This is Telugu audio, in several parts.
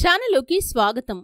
ఛానల్లోకి స్వాగతం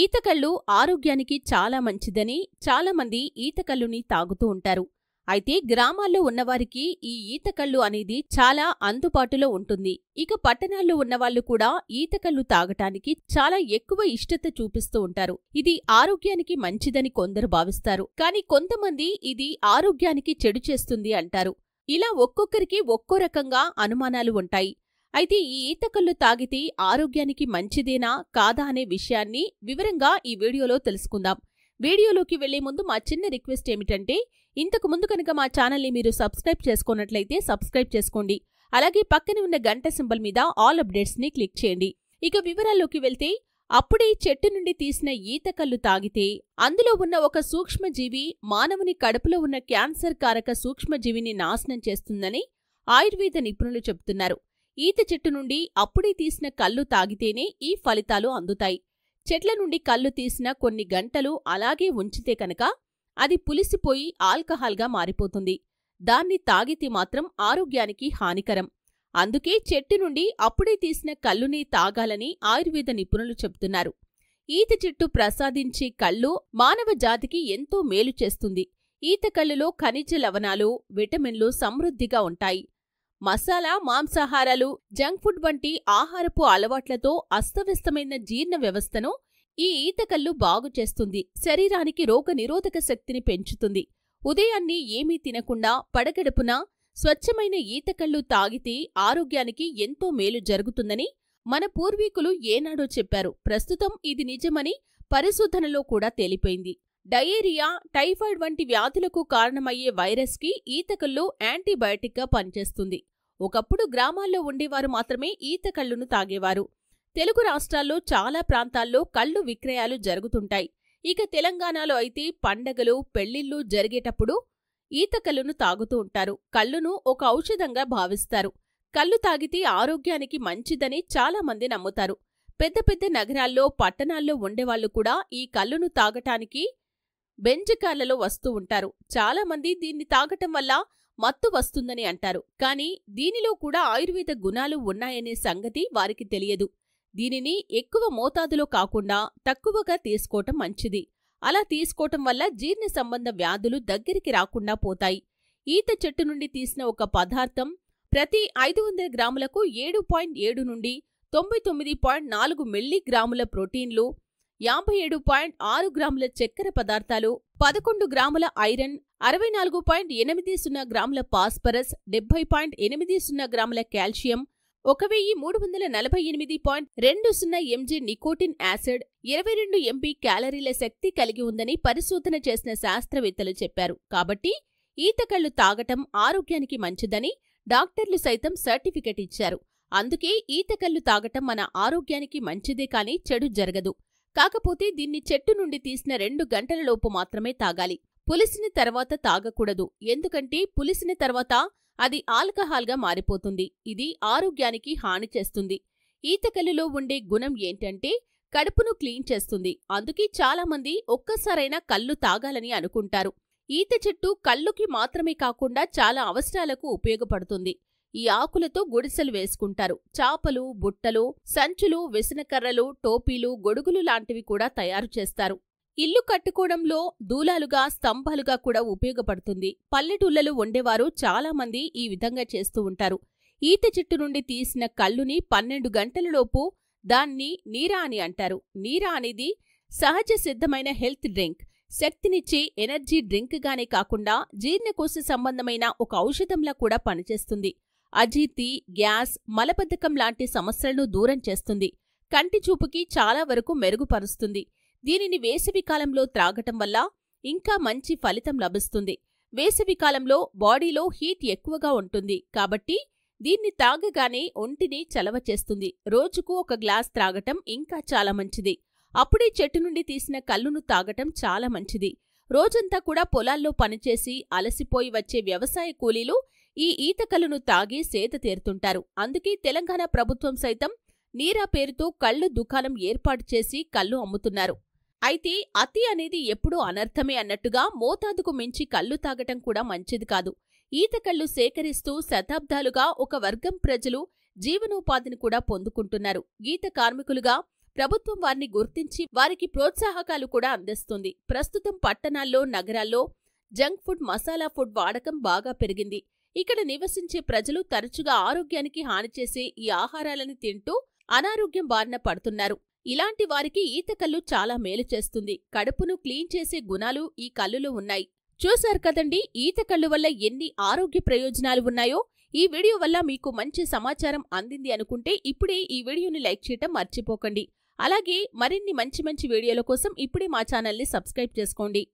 ఈతకళ్ళు ఆరోగ్యానికి చాలా మంచిదని చాలామంది ఈతకళ్ళుని తాగుతూ ఉంటారు అయితే గ్రామాల్లో ఉన్నవారికి ఈ ఈతకళ్ళు అనేది చాలా అందుబాటులో ఉంటుంది ఇక పట్టణాల్లో ఉన్నవాళ్లు కూడా ఈతకళ్ళు తాగటానికి చాలా ఎక్కువ ఇష్టత చూపిస్తూ ఉంటారు ఇది ఆరోగ్యానికి మంచిదని కొందరు భావిస్తారు కానీ కొంతమంది ఇది ఆరోగ్యానికి చెడు చేస్తుంది అంటారు ఇలా ఒక్కొక్కరికి ఒక్కో రకంగా అనుమానాలు ఉంటాయి అయితే ఈ ఈతకల్లు తాగితే ఆరోగ్యానికి మంచిదేనా కాదా అనే విషయాన్ని వివరంగా ఈ వీడియోలో తెలుసుకుందాం వీడియోలోకి వెళ్లే ముందు మా చిన్న రిక్వెస్ట్ ఏమిటంటే ఇంతకు ముందు కనుక మా ఛానల్ని మీరు సబ్స్క్రైబ్ చేసుకున్నట్లయితే సబ్స్క్రైబ్ చేసుకోండి అలాగే పక్కనే ఉన్న గంట సింబల్ మీద ఆల్ అప్డేట్స్ని క్లిక్ చేయండి ఇక వివరాల్లోకి వెళ్తే అప్పుడే చెట్టు నుండి తీసిన ఈతకల్లు తాగితే అందులో ఉన్న ఒక సూక్ష్మజీవి మానవుని కడుపులో ఉన్న క్యాన్సర్ కారక సూక్ష్మజీవిని నాశనం చేస్తుందని ఆయుర్వేద నిపుణులు చెబుతున్నారు ఈత చెట్టు నుండి అప్పుడే తీసిన కళ్ళు తాగితేనే ఈ ఫలితాలు అందుతాయి చెట్ల నుండి కళ్ళు తీసిన కొన్ని గంటలు అలాగే ఉంచితే కనుక అది పులిసిపోయి ఆల్కహాల్గా మారిపోతుంది దాన్ని తాగితే మాత్రం ఆరోగ్యానికి హానికరం అందుకే చెట్టు నుండి అప్పుడే తీసిన కళ్ళుని తాగాలని ఆయుర్వేద నిపుణులు చెబుతున్నారు ఈత చెట్టు ప్రసాదించే కళ్ళు మానవ జాతికి ఎంతో మేలు చేస్తుంది ఈత కళ్ళులో ఖనిజ లవణాలు విటమిన్లు సమృద్ధిగా ఉంటాయి మసాలా మాంసాహారాలు జంక్ ఫుడ్ వంటి ఆహారపు అలవాట్లతో అస్తవ్యస్తమైన జీర్ణ వ్యవస్థను ఈ ఈతకల్లు బాగుచేస్తుంది శరీరానికి రోగనిరోధక శక్తిని పెంచుతుంది ఉదయాన్నే ఏమీ తినకుండా పడగడుపున స్వచ్ఛమైన ఈతకళ్ళు తాగితే ఆరోగ్యానికి ఎంతో మేలు జరుగుతుందని మన పూర్వీకులు ఏనాడో చెప్పారు ప్రస్తుతం ఇది నిజమని పరిశోధనలో కూడా తేలిపోయింది డయేరియా టైఫాయిడ్ వంటి వ్యాధులకు కారణమయ్యే వైరస్కి ఈతకళ్ళు యాంటీబయాటిక్గా పనిచేస్తుంది ఒకప్పుడు గ్రామాల్లో ఉండేవారు మాత్రమే కళ్ళును తాగేవారు తెలుగు రాష్ట్రాల్లో చాలా ప్రాంతాల్లో కళ్ళు విక్రయాలు జరుగుతుంటాయి ఇక తెలంగాణలో అయితే పండగలు పెళ్లిళ్ళు జరిగేటప్పుడు కళ్ళును తాగుతూ ఉంటారు కళ్ళును ఒక ఔషధంగా భావిస్తారు కళ్ళు తాగితే ఆరోగ్యానికి మంచిదని చాలామంది నమ్ముతారు పెద్ద పెద్ద నగరాల్లో పట్టణాల్లో ఉండేవాళ్లు కూడా ఈ కళ్ళును తాగటానికి బెంజకాలలో వస్తూ ఉంటారు చాలామంది దీన్ని తాగటం వల్ల మత్తు వస్తుందని అంటారు కానీ దీనిలో కూడా ఆయుర్వేద గుణాలు ఉన్నాయనే సంగతి వారికి తెలియదు దీనిని ఎక్కువ మోతాదులో కాకుండా తక్కువగా తీసుకోవటం మంచిది అలా తీసుకోవటం వల్ల జీర్ణ సంబంధ వ్యాధులు దగ్గరికి రాకుండా పోతాయి ఈత చెట్టు నుండి తీసిన ఒక పదార్థం ప్రతి ఐదు వందల గ్రాములకు ఏడు పాయింట్ ఏడు నుండి తొంభై తొమ్మిది పాయింట్ నాలుగు మిల్లీగ్రాముల ప్రోటీన్లు యాభై ఏడు పాయింట్ ఆరు గ్రాముల చక్కెర పదార్థాలు పదకొండు గ్రాముల ఐరన్ అరవై నాలుగు పాయింట్ ఎనిమిది సున్నా గ్రాముల పాస్పరస్ డెబ్బై పాయింట్ ఎనిమిది సున్నా గ్రాముల కాల్షియం ఒక వెయ్యి మూడు వందల నలభై ఎనిమిది పాయింట్ రెండు సున్నా ఎంజీ నికోటిన్ యాసిడ్ ఇరవై రెండు ఎంపీ క్యాలరీల శక్తి కలిగి ఉందని పరిశోధన చేసిన శాస్త్రవేత్తలు చెప్పారు కాబట్టి కళ్ళు తాగటం ఆరోగ్యానికి మంచిదని డాక్టర్లు సైతం సర్టిఫికెట్ ఇచ్చారు అందుకే కళ్ళు తాగటం మన ఆరోగ్యానికి మంచిదే కానీ చెడు జరగదు కాకపోతే దీన్ని చెట్టు నుండి తీసిన రెండు గంటలలోపు మాత్రమే తాగాలి పులిసిన తర్వాత తాగకూడదు ఎందుకంటే పులిసిన తర్వాత అది ఆల్కహాల్గా మారిపోతుంది ఇది ఆరోగ్యానికి హాని చేస్తుంది ఈతకల్లులో ఉండే గుణం ఏంటంటే కడుపును క్లీన్ చేస్తుంది అందుకే చాలామంది ఒక్కసారైనా కళ్ళు తాగాలని అనుకుంటారు ఈత చెట్టు కళ్ళుకి మాత్రమే కాకుండా చాలా అవసరాలకు ఉపయోగపడుతుంది ఈ ఆకులతో గుడిసెలు వేసుకుంటారు చాపలు బుట్టలు సంచులు విసనకర్రలు టోపీలు గొడుగులు లాంటివి కూడా తయారు చేస్తారు ఇల్లు కట్టుకోవడంలో దూలాలుగా స్తంభాలుగా కూడా ఉపయోగపడుతుంది పల్లెటూళ్లలో ఉండేవారు చాలామంది ఈ విధంగా చేస్తూ ఉంటారు ఈత చెట్టు నుండి తీసిన కళ్ళుని పన్నెండు గంటలలోపు దాన్ని నీరా అని అంటారు నీరా అనేది సహజ సిద్ధమైన హెల్త్ డ్రింక్ శక్తినిచ్చి ఎనర్జీ డ్రింక్గానే కాకుండా జీర్ణకోశ సంబంధమైన ఒక ఔషధంలా కూడా పనిచేస్తుంది అజీర్తి గ్యాస్ మలబద్ధకం లాంటి సమస్యలను దూరం చేస్తుంది కంటి చూపుకి చాలా వరకు మెరుగుపరుస్తుంది దీనిని వేసవికాలంలో త్రాగటం వల్ల ఇంకా మంచి ఫలితం లభిస్తుంది వేసవికాలంలో బాడీలో హీట్ ఎక్కువగా ఉంటుంది కాబట్టి దీన్ని తాగగానే ఒంటిని చలవ చేస్తుంది రోజుకు ఒక గ్లాస్ త్రాగటం ఇంకా చాలా మంచిది అప్పుడే చెట్టు నుండి తీసిన కల్లును తాగటం చాలా మంచిది రోజంతా కూడా పొలాల్లో పనిచేసి అలసిపోయి వచ్చే వ్యవసాయ కూలీలు ఈ ఈతకలను తాగి సేద తీరుతుంటారు అందుకే తెలంగాణ ప్రభుత్వం సైతం నీరా పేరుతో కళ్ళు దుకాణం ఏర్పాటు చేసి కళ్ళు అమ్ముతున్నారు అయితే అతి అనేది ఎప్పుడూ అనర్థమే అన్నట్టుగా మోతాదుకు మించి కళ్ళు తాగటం కూడా మంచిది కాదు ఈతకళ్ళు సేకరిస్తూ శతాబ్దాలుగా ఒక వర్గం ప్రజలు జీవనోపాధిని కూడా పొందుకుంటున్నారు ఈత కార్మికులుగా ప్రభుత్వం వారిని గుర్తించి వారికి ప్రోత్సాహకాలు కూడా అందిస్తుంది ప్రస్తుతం పట్టణాల్లో నగరాల్లో జంక్ ఫుడ్ మసాలా ఫుడ్ వాడకం బాగా పెరిగింది ఇక్కడ నివసించే ప్రజలు తరచుగా ఆరోగ్యానికి హాని చేసే ఈ ఆహారాలను తింటూ అనారోగ్యం బారిన పడుతున్నారు ఇలాంటి వారికి ఈత కళ్ళు చాలా మేలు చేస్తుంది కడుపును క్లీన్ చేసే గుణాలు ఈ కళ్ళులో ఉన్నాయి చూశారు కదండి ఈత కళ్ళు వల్ల ఎన్ని ఆరోగ్య ప్రయోజనాలు ఉన్నాయో ఈ వీడియో వల్ల మీకు మంచి సమాచారం అందింది అనుకుంటే ఇప్పుడే ఈ వీడియోని లైక్ చేయటం మర్చిపోకండి అలాగే మరిన్ని మంచి మంచి వీడియోల కోసం ఇప్పుడే మా ఛానల్ని సబ్స్క్రైబ్ చేసుకోండి